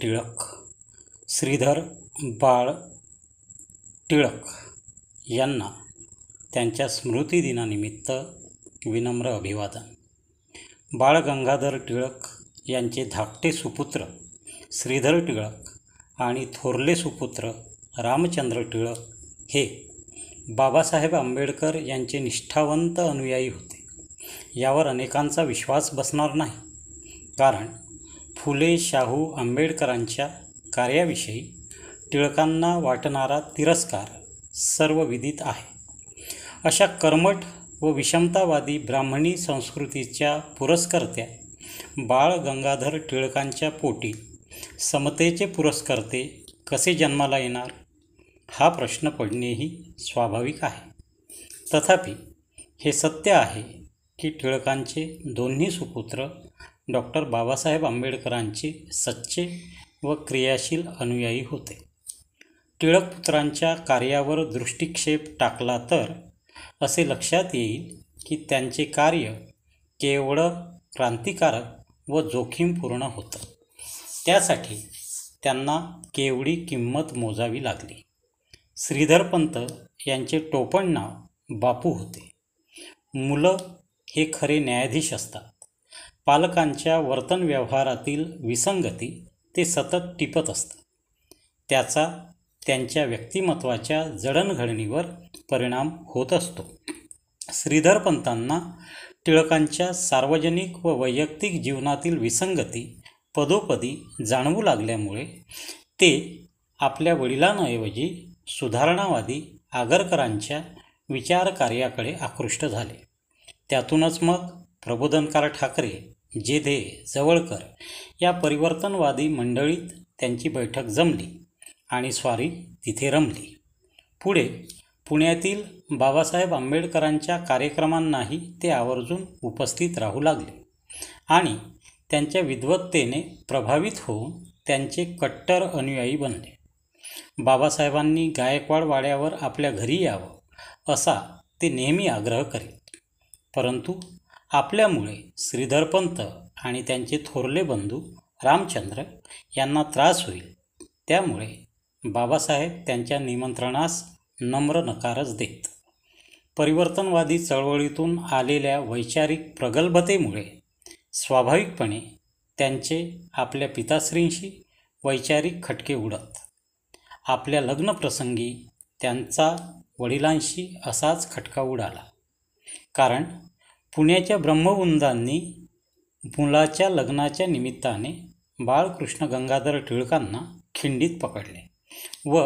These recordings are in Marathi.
टिळक श्रीधर बाळ टिळक यांना त्यांच्या स्मृतिदिनानिमित्त विनम्र अभिवादन बाळ गंगाधर टिळक यांचे धाकटे सुपुत्र श्रीधर टिळक आणि थोरले सुपुत्र रामचंद्र टिळक हे बाबासाहेब आंबेडकर यांचे निष्ठावंत अनुयायी होते यावर अनेकांचा विश्वास बसणार नाही कारण फुले शाहू आंबेडकरांच्या कार्याविषयी टिळकांना वाटणारा तिरस्कार सर्व विदित आहे अशा कर्मठ व विषमतावादी ब्राह्मणी संस्कृतीच्या पुरस्कर्त्या बाळ गंगाधर टिळकांच्या पोटी समतेचे पुरस्कर्ते कसे जन्माला येणार हा प्रश्न पडणेही स्वाभाविक आहे तथापि हे सत्य आहे की टिळकांचे दोन्ही सुपुत्र डॉक्टर बाबासाहेब आंबेडकरांचे सच्चे व क्रियाशील अनुयायी होते टिळकपुत्रांच्या कार्यावर दृष्टिक्षेप टाकला तर असे लक्षात येईल की त्यांचे कार्य केवळ क्रांतिकारक व जोखीमपूर्ण होतं त्यासाठी त्यांना केवढी किंमत मोजावी लागली श्रीधरपंत यांचे टोपण नाव बापू होते मुलं हे खरे न्यायाधीश असतात पालकांच्या वर्तन व्यवहारातील विसंगती ते सतत टिपत असतं त्याचा त्यांच्या व्यक्तिमत्त्वाच्या जडणघडणीवर परिणाम होत असतो श्रीधर पंतांना टिळकांच्या सार्वजनिक व वैयक्तिक जीवनातील विसंगती पदोपदी जाणवू लागल्यामुळे ते आपल्या वडिलांऐवजी सुधारणावादी आगरकरांच्या विचारकार्याकडे आकृष्ट झाले त्यातूनच मग प्रबोधनकार ठाकरे जेधे जवळकर या परिवर्तनवादी मंडळीत त्यांची बैठक जमली आणि स्वारी तिथे रमली पुढे पुण्यातील बाबासाहेब आंबेडकरांच्या कार्यक्रमांनाही ते आवर्जून उपस्थित राहू लागले आणि त्यांच्या विद्वत्तेने प्रभावित होऊन त्यांचे कट्टर अनुयायी बनले बाबासाहेबांनी गायकवाड वाड्यावर आपल्या घरी यावं असा ते नेहमी आग्रह करीत परंतु आपल्यामुळे श्रीधर पंत आणि त्यांचे थोरले बंधू रामचंद्र यांना त्रास होईल त्यामुळे बाबासाहेब त्यांच्या निमंत्रणास नम्र नकारच देत परिवर्तनवादी चळवळीतून आलेल्या वैचारिक प्रगल्भतेमुळे स्वाभाविकपणे त्यांचे आपल्या पिताश्रींशी वैचारिक खटके उडत आपल्या लग्नप्रसंगी त्यांचा वडिलांशी असाच खटका उडाला कारण पुण्याच्या ब्रह्मवृंदांनी मुलाच्या लग्नाच्या निमित्ताने बाळकृष्ण गंगाधर टिळकांना खिंडीत पकडले व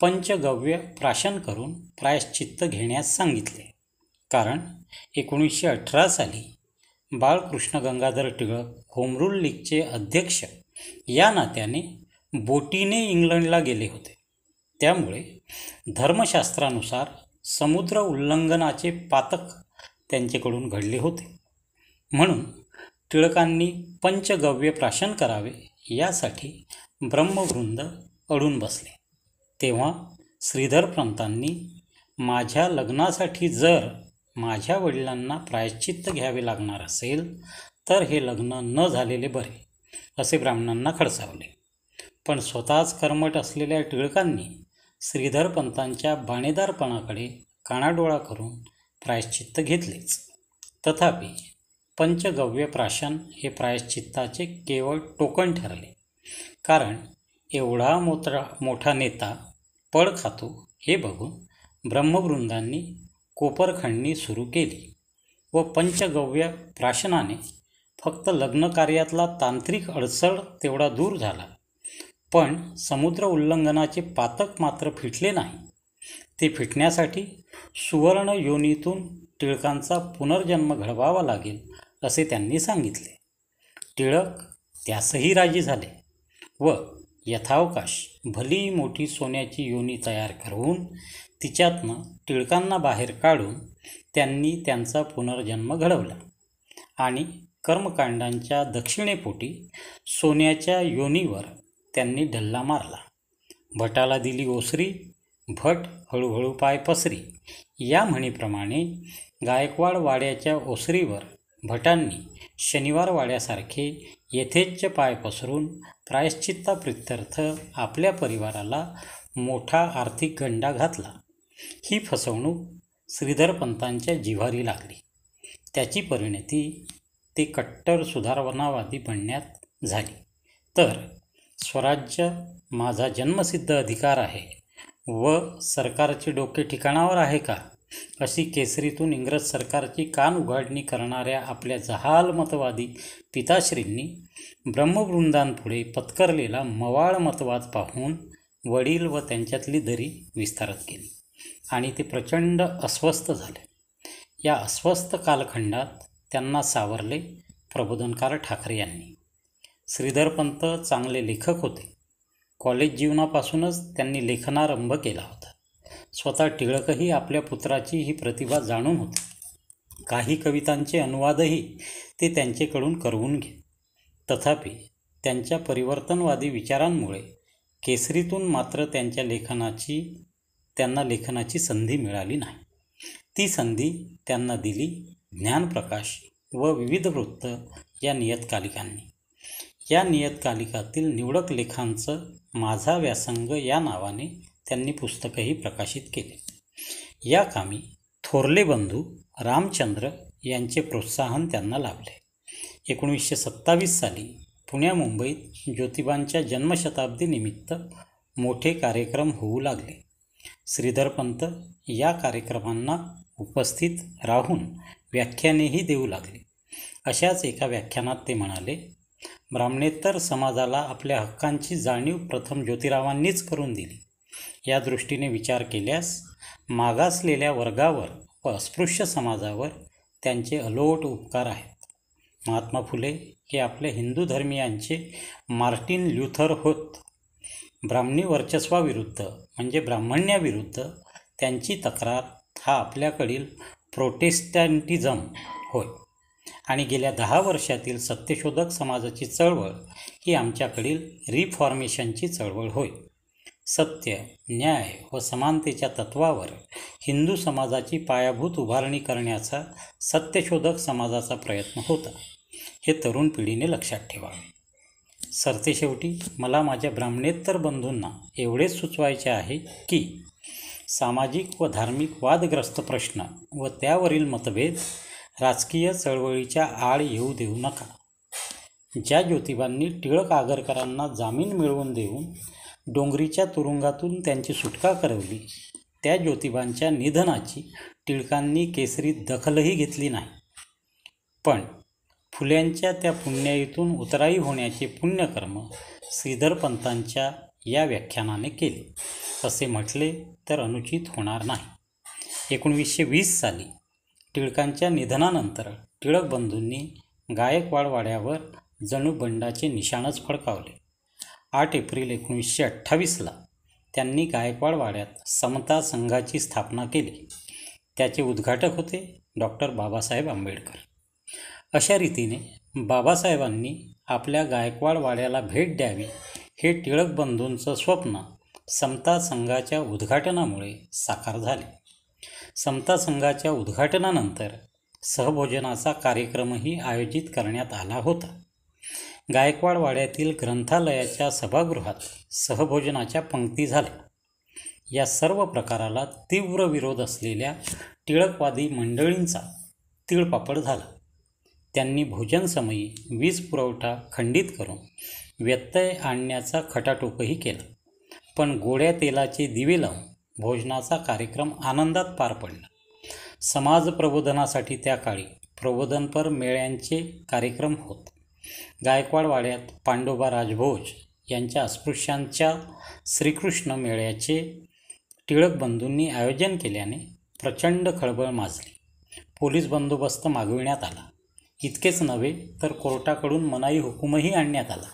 पंचगव्य प्राशन करून प्रायश्चित्त घेण्यास सांगितले कारण एकोणीसशे अठरा साली बाळकृष्ण गंगाधर टिळक होमरुल लीगचे अध्यक्ष या नात्याने बोटीने इंग्लंडला गेले होते त्यामुळे धर्मशास्त्रानुसार समुद्र उल्लंघनाचे पातक त्यांच्याकडून घडले होते म्हणून टिळकांनी पंचगव्य प्राशन करावे यासाठी ब्रह्मवृंद अडून बसले तेव्हा श्रीधर पंतांनी माझ्या लग्नासाठी जर माझ्या वडिलांना प्रायश्चित्त घ्यावे लागणार असेल तर हे लग्न न झालेले बरे असे ब्राह्मणांना खडसावले पण स्वतःच कर्मट असलेल्या टिळकांनी श्रीधर पंतांच्या बाणेदारपणाकडे कानाडोळा करून प्रायश्चित्त घेतलेच तथापि पंचगव्य प्राशन हे प्रायश्चित्ताचे केवळ टोकन ठरले कारण एवढा मोठा मोठा नेता पळ खातो हे बघून ब्रह्मवृंदांनी कोपरखंडणी सुरू केली व पंचगव्य प्राशनाने फक्त लग्नकार्यातला तांत्रिक अडचण तेवढा दूर झाला पण समुद्र उल्लंघनाचे पातक मात्र फिटले नाही ते फिटण्यासाठी सुवर्ण योनीतून टिळकांचा पुनर्जन्म घडवावा लागेल असे त्यांनी सांगितले टिळक त्यासही राजी झाले व यथावकाश भली मोठी सोन्याची योनी तयार करून तिच्यातनं टिळकांना बाहेर काढून त्यांनी त्यांचा पुनर्जन्म घडवला आणि कर्मकांडांच्या दक्षिणेपोटी सोन्याच्या योनीवर त्यांनी डल्ला मारला भटाला दिली ओसरी भट हळूहळू पाय पसरी या म्हणीप्रमाणे गायकवाड वाड्याच्या ओसरीवर भटांनी शनिवार वाड्यासारखे यथेच्छ पाय पसरून प्रायश्चित्ता प्रित्यर्थ आपल्या परिवाराला मोठा आर्थिक गंडा घातला ही फसवणूक श्रीधर पंतांच्या जिव्हारी लागली त्याची परिणती ते कट्टर सुधारणावादी बनण्यात झाली तर स्वराज्य माझा जन्मसिद्ध अधिकार आहे व सरकारचे डोके ठिकाणावर आहे का अशी केसरीतून इंग्रज सरकारची कान उघाडणी करणाऱ्या आपल्या जहाल मतवादी पिताश्रींनी ब्रह्मवृंदांपुढे पत्करलेला मवाळ मतवाद पाहून वडील व त्यांच्यातली दरी विस्तारत केली आणि ते प्रचंड अस्वस्थ झाले या अस्वस्थ कालखंडात त्यांना सावरले प्रबोधनकार ठाकरे यांनी श्रीधरपंत चांगले लेखक होते कॉलेज जीवनापासूनच त्यांनी लेखनारंभ केला होता स्वतः टिळकही आपल्या पुत्राची ही प्रतिभा जाणून होते काही कवितांचे अनुवादही ते त्यांचेकडून करवून घे तथापि त्यांच्या परिवर्तनवादी विचारांमुळे केसरीतून मात्र त्यांच्या लेखनाची त्यांना लेखनाची संधी मिळाली नाही ती संधी त्यांना दिली ज्ञानप्रकाश व विविध वृत्त या नियतकालिकांनी या नियतकालिकातील निवडक लेखांचं माझा व्यासंग या नावाने त्यांनी पुस्तकही प्रकाशित केले या कामी थोरले बंधू रामचंद्र यांचे प्रोत्साहन त्यांना लाभले एकोणीसशे सत्तावीस साली पुण्या मुंबईत ज्योतिबांच्या जन्मशताब्दीनिमित्त मोठे कार्यक्रम होऊ लागले श्रीधरपंत या कार्यक्रमांना उपस्थित राहून व्याख्यानेही देऊ लागले अशाच एका व्याख्यानात ते म्हणाले ब्राह्मणेतर समाजाला आपल्या हक्कांची जाणीव प्रथम ज्योतिरावांनीच करून दिली या दृष्टीने विचार केल्यास मागासलेल्या वर्गावर व अस्पृश्य समाजावर त्यांचे अलोट उपकार आहेत महात्मा फुले हे आपल्या हिंदू धर्मियांचे मार्टिन ल्युथर होत ब्राह्मणी वर्चस्वाविरुद्ध म्हणजे ब्राह्मण्याविरुद्ध त्यांची तक्रार हा आपल्याकडील प्रोटेस्टॅन्टिझम होय आणि गेल्या दहा वर्षातील सत्यशोधक समाजाची चळवळ ही आमच्याकडील रिफॉर्मेशनची चळवळ होय सत्य न्याय व समानतेच्या तत्वावर हिंदू समाजाची पायाभूत उभारणी करण्याचा सत्यशोधक समाजाचा प्रयत्न होता हे तरुण पिढीने लक्षात ठेवावे सरतेशेवटी मला माझ्या ब्राह्मणेत्तर बंधूंना एवढेच सुचवायचे आहे की सामाजिक व धार्मिक वादग्रस्त प्रश्न व त्यावरील मतभेद राजकीय चळवळीच्या आड येऊ देऊ नका ज्या ज्योतिबांनी टिळक आगरकरांना जामीन मिळवून देऊन डोंगरीच्या तुरुंगातून त्यांची सुटका करवली त्या ज्योतिबांच्या निधनाची टिळकांनी केसरी दखलही घेतली नाही पण फुल्यांच्या त्या पुण्याईतून उतराई होण्याचे पुण्यकर्म श्रीधर पंतांच्या या व्याख्यानाने केले असे म्हटले तर अनुचित होणार नाही एकोणवीसशे वीस साली टिळकांच्या निधनानंतर टिळक बंधूंनी गायकवाड वाड्यावर जणू बंडाचे निशाणच फडकावले आठ एप्रिल एकोणीसशे अठ्ठावीसला त्यांनी गायकवाड वाड्यात समता संघाची स्थापना केली त्याचे उद्घाटक होते डॉक्टर बाबासाहेब आंबेडकर अशा रीतीने बाबासाहेबांनी आपल्या गायकवाड वाड्याला भेट द्यावी हे टिळक बंधूंचं स्वप्न समता संघाच्या उद्घाटनामुळे साकार झाले समता संघाच्या उद्घाटनानंतर सहभोजनाचा कार्यक्रमही आयोजित करण्यात आला होता गायकवाड वाड्यातील ग्रंथालयाच्या सभागृहात सहभोजनाच्या पंक्ती झाल्या या सर्व प्रकाराला तीव्र विरोध असलेल्या टिळकवादी मंडळींचा तिळपापड झाला त्यांनी भोजनसमयी वीज पुरवठा खंडित करून व्यत्यय आणण्याचा खटाटोपही केला पण गोड्या तेलाचे दिवे लावून भोजनाचा कार्यक्रम आनंदात पार पडला समाज प्रबोधनासाठी त्या काळी प्रबोधनपर मेळ्यांचे कार्यक्रम होत गायकवाडवाड्यात पांडोबा राजभोज यांच्या अस्पृश्यांच्या श्रीकृष्ण मेळ्याचे टिळक बंधूंनी आयोजन केल्याने प्रचंड खळबळ माजली पोलीस बंदोबस्त मागविण्यात आला इतकेच नव्हे तर कोर्टाकडून मनाई हुकूमही आणण्यात आला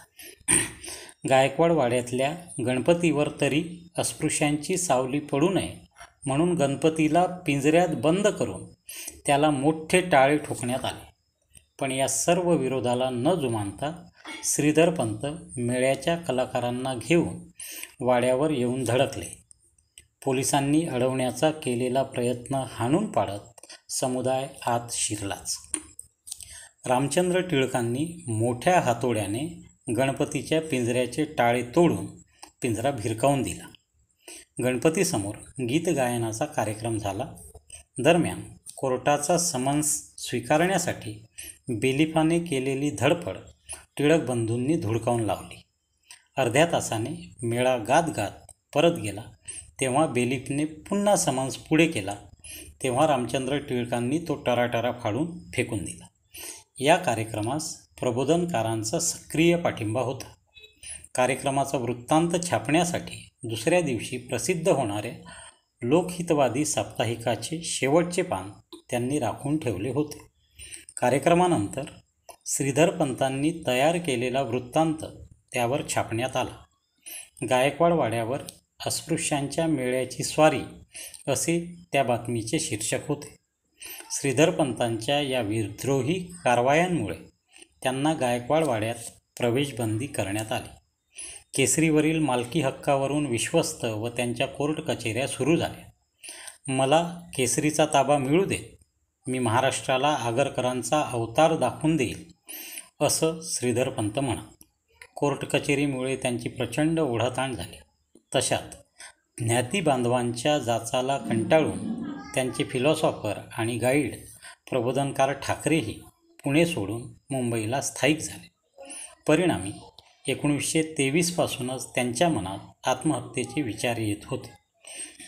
गायकवाड वाड्यातल्या गणपतीवर तरी अस्पृश्यांची सावली पडू नये म्हणून गणपतीला पिंजऱ्यात बंद करून त्याला मोठे टाळे ठोकण्यात आले पण या सर्व विरोधाला न जुमानता श्रीधरपंत मेळ्याच्या कलाकारांना घेऊन वाड्यावर येऊन धडकले पोलिसांनी अडवण्याचा केलेला प्रयत्न हाणून पाडत समुदाय आत शिरलाच रामचंद्र टिळकांनी मोठ्या हातोड्याने गणपतीच्या पिंजऱ्याचे टाळे तोडून पिंजरा भिरकावून दिला गणपतीसमोर गीतगायनाचा कार्यक्रम झाला दरम्यान कोर्टाचा समन्स स्वीकारण्यासाठी बेलिफाने केलेली धडपड टिळक बंधूंनी धुडकावून लावली अर्ध्या तासाने मेळा गात गात परत गेला तेव्हा बेलिफने पुन्हा समन्स पुढे केला तेव्हा रामचंद्र टिळकांनी तो टराटरा फाडून फेकून दिला या कार्यक्रमास प्रबोधनकारांचा सक्रिय पाठिंबा होता कार्यक्रमाचा वृत्तांत छापण्यासाठी दुसऱ्या दिवशी प्रसिद्ध होणाऱ्या लोकहितवादी साप्ताहिकाचे शेवटचे पान त्यांनी राखून ठेवले होते कार्यक्रमानंतर श्रीधर पंतांनी तयार केलेला वृत्तांत त्यावर छापण्यात आला गायकवाड वाड्यावर अस्पृश्यांच्या मेळ्याची स्वारी असे त्या बातमीचे शीर्षक होते श्रीधर पंतांच्या या विद्रोही कारवायांमुळे त्यांना गायकवाड वाड्यात प्रवेशबंदी करण्यात आली केसरीवरील मालकी हक्कावरून विश्वस्त व त्यांच्या कोर्ट कचेऱ्या सुरू झाल्या मला केसरीचा ताबा मिळू दे मी महाराष्ट्राला आगरकरांचा अवतार दाखवून देईल असं श्रीधरपंत म्हणा कोर्ट कचेरीमुळे त्यांची प्रचंड ओढाताण झाली तशात ज्ञाती बांधवांच्या जाचाला कंटाळून त्यांचे फिलॉसॉफर आणि गाईड प्रबोधनकार ठाकरेही पुणे सोडून मुंबईला स्थायिक झाले परिणामी एकोणीसशे तेवीसपासूनच त्यांच्या मनात आत्महत्येचे विचार येत होते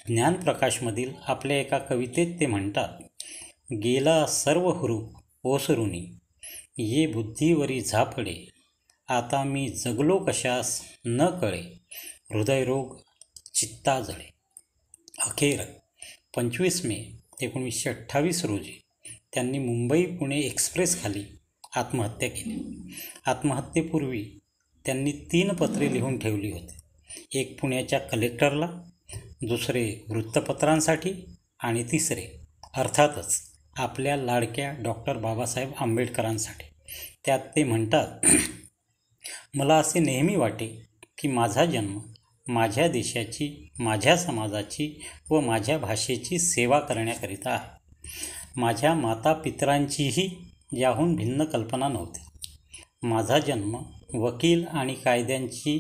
ज्ञानप्रकाशमधील आपल्या एका कवितेत ते म्हणतात गेला सर्व हुरूप ओसरुनी ये बुद्धीवरी झापडे आता मी जगलो कशास न कळे हृदयरोग चित्ता जळे अखेर पंचवीस मे एकोणीसशे अठ्ठावीस रोजी त्यांनी मुंबई पुणे एक्सप्रेसखाली आत्महत्या केली आत्महत्येपूर्वी त्यांनी तीन पत्रे लिहून ठेवली होती एक पुण्याच्या कलेक्टरला दुसरे वृत्तपत्रांसाठी आणि तिसरे अर्थातच आपल्या लाडक्या डॉक्टर बाबासाहेब आंबेडकरांसाठी त्यात ते म्हणतात मला असे नेहमी वाटे की माझा जन्म माझ्या देशाची माझ्या समाजाची व माझ्या भाषेची सेवा करण्याकरिता आहे माझ्या मातापित्रांचीही याहून भिन्न कल्पना नव्हती माझा जन्म वकील आणि कायद्यांची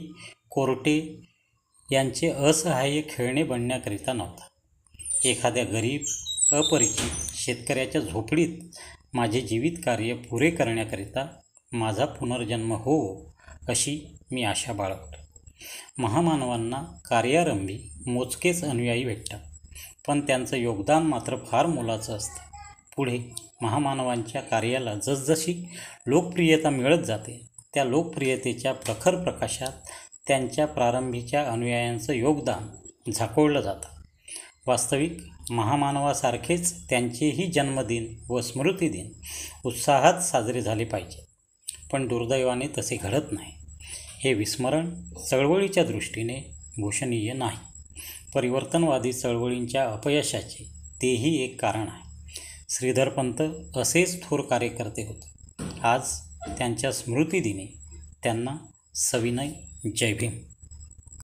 कोर्टे यांचे असहाय्य खेळणे बनण्याकरिता नव्हता एखाद्या गरीब अपरिचित शेतकऱ्याच्या झोपडीत माझे जीवित कार्य पुरे करण्याकरिता माझा पुनर्जन्म हो अशी मी आशा बाळगतो महामानवांना कार्यारंभी मोजकेच अनुयायी भेटतात पण त्यांचं योगदान मात्र फार मोलाचं असतं पुढे महामानवांच्या कार्याला जसजशी लोकप्रियता मिळत जाते त्या लोकप्रियतेच्या प्रखर प्रकाशात त्यांच्या प्रारंभीच्या अनुयायांचं योगदान झाकोळलं जातं वास्तविक महामानवासारखेच त्यांचेही जन्मदिन व स्मृतिदिन उत्साहात साजरे झाले पाहिजे पण दुर्दैवाने तसे घडत नाही हे विस्मरण चळवळीच्या दृष्टीने भूषणीय नाही परिवर्तनवादी चळवळींच्या अपयशाचे तेही एक कारण आहे श्रीधर पंत असेच थोर कार्यकर्ते होते आज त्यांच्या स्मृतिदिनी त्यांना सविनय भीम